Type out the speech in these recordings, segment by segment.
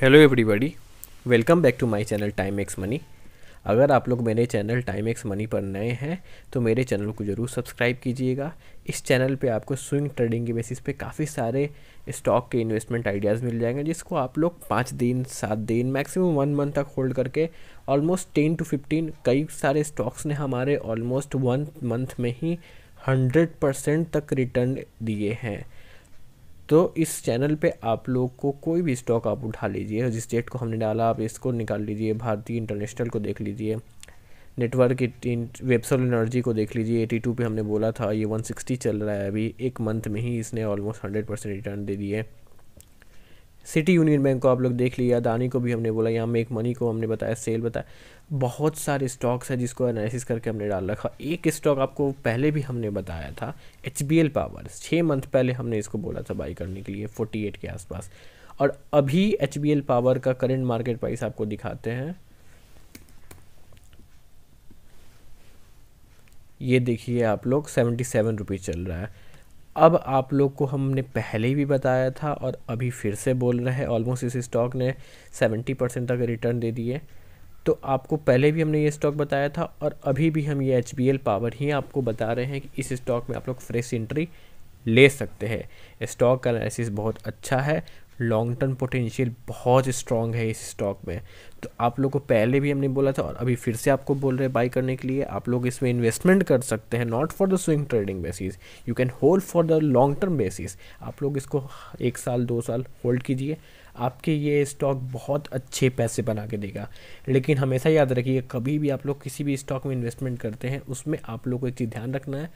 hello everybody welcome back to my channel time X money अगर आप लोग मेरे चैनल टाइम एक्स मनी पर नए हैं तो मेरे चैनल को ज़रूर सब्सक्राइब कीजिएगा इस चैनल पे आपको स्विंग ट्रेडिंग के बेसिस पे काफ़ी सारे स्टॉक के इन्वेस्टमेंट आइडियाज़ मिल जाएंगे जिसको आप लोग पाँच दिन सात दिन मैक्सिमम वन मंथ तक होल्ड करके ऑलमोस्ट टेन टू फिफ्टीन कई सारे स्टॉक्स ने हमारे ऑलमोस्ट वन मंथ में ही हंड्रेड परसेंट तक रिटर्न दिए हैं तो इस चैनल पे आप लोग को कोई भी स्टॉक आप उठा लीजिए जिस स्टेट को हमने डाला आप इसको निकाल लीजिए भारतीय इंटरनेशनल को देख लीजिए नेटवर्क वेबसल एनर्जी को देख लीजिए एटी टू पे हमने बोला था ये वन सिक्सटी चल रहा है अभी एक मंथ में ही इसने ऑलमोस्ट हंड्रेड परसेंट रिटर्न दे दिए सिटी यूनियन बैंक को आप लोग देख लिया अदानी को भी हमने बोला यहाँ मेक मनी को हमने बताया सेल बताया बहुत सारे स्टॉक्स हैं जिसको एनालिसिस करके हमने डाल रखा एक स्टॉक आपको पहले भी हमने बताया था एच बी एल पावर छः मंथ पहले हमने इसको बोला था बाई करने के लिए फोर्टी एट के आसपास और अभी एच बी एल पावर का करंट मार्केट प्राइस आपको दिखाते हैं ये देखिए आप लोग सेवेंटी सेवन रुपीज़ चल रहा है अब आप लोग को हमने पहले भी बताया था और अभी फिर से बोल रहे हैं ऑलमोस्ट इस स्टॉक ने सेवेंटी परसेंट तक रिटर्न दे दिए तो आपको पहले भी हमने ये स्टॉक बताया था और अभी भी हम ये एच पावर ही आपको बता रहे हैं कि इस स्टॉक में आप लोग फ्रेश एंट्री ले सकते हैं स्टॉक का एनालिसिस बहुत अच्छा है लॉन्ग टर्म पोटेंशियल बहुत स्ट्रांग है इस स्टॉक में तो आप लोग को पहले भी हमने बोला था और अभी फिर से आपको बोल रहे हैं बाई करने के लिए आप लोग इसमें इन्वेस्टमेंट कर सकते हैं not for the swing trading basis you can hold for the long term basis आप लोग इसको एक साल दो साल होल्ड कीजिए आपके ये स्टॉक बहुत अच्छे पैसे बना के देगा लेकिन हमेशा याद रखिए कभी भी आप लोग किसी भी स्टॉक में इन्वेस्टमेंट करते हैं उसमें आप लोग को एक चीज़ ध्यान रखना है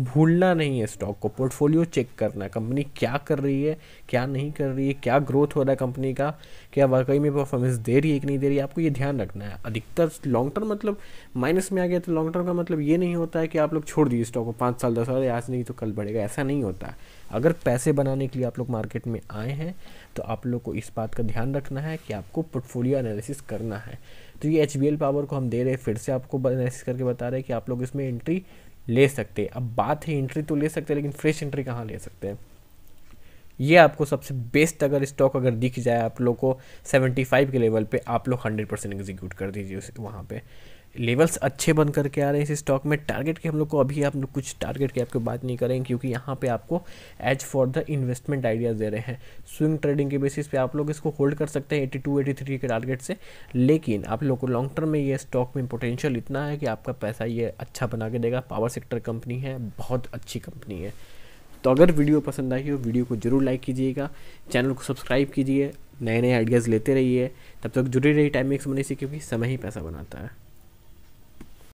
भूलना नहीं है स्टॉक को पोर्टफोलियो चेक करना है कंपनी क्या कर रही है क्या नहीं कर रही है क्या ग्रोथ हो रहा है कंपनी का क्या वाकई में परफॉर्मेंस दे रही है कि नहीं दे रही है आपको ये ध्यान रखना है अधिकतर लॉन्ग टर्म मतलब माइनस में आ गया तो लॉन्ग टर्म का मतलब ये नहीं होता है कि आप लोग छोड़ दीजिए स्टॉक को पाँच साल दस साल आज नहीं तो कल बढ़ेगा ऐसा नहीं होता है अगर पैसे बनाने के लिए आप लोग मार्केट में आए हैं तो आप लोग को इस बात का ध्यान रखना है कि आपको पोर्टफोलियो एनालिसिस करना है तो ये एच पावर को हम दे रहे हैं फिर से आपको एनालिसिस करके बता रहे हैं कि आप लोग इसमें एंट्री ले सकते अब बात है एंट्री तो ले सकते लेकिन फ्रेश एंट्री कहाँ ले सकते हैं ये आपको सबसे बेस्ट अगर स्टॉक अगर दिख जाए आप लोग को 75 के लेवल पे आप लोग 100 परसेंट एग्जीक्यूट कर दीजिए उस वहाँ पे लेवल्स अच्छे बन करके आ रहे हैं इस स्टॉक में टारगेट के हम लोग को अभी आप लोग कुछ टारगेट की आपको बात नहीं करेंगे क्योंकि यहाँ पे आपको as for the investment ideas दे रहे हैं स्विंग ट्रेडिंग के बेसिस पे आप लोग इसको होल्ड कर सकते हैं 82 83 के टारगेट से लेकिन आप लोग को लॉन्ग टर्म में ये स्टॉक में पोटेंशियल इतना है कि आपका पैसा ये अच्छा बना के देगा पावर सेक्टर कंपनी है बहुत अच्छी कंपनी है तो अगर वीडियो पसंद आई हो वीडियो को जरूर लाइक कीजिएगा चैनल को सब्सक्राइब कीजिए नए नए आइडियाज़ लेते रहिए तब तक जुड़े रही टाइम मिक्स मनी से क्योंकि समय ही पैसा बनाता है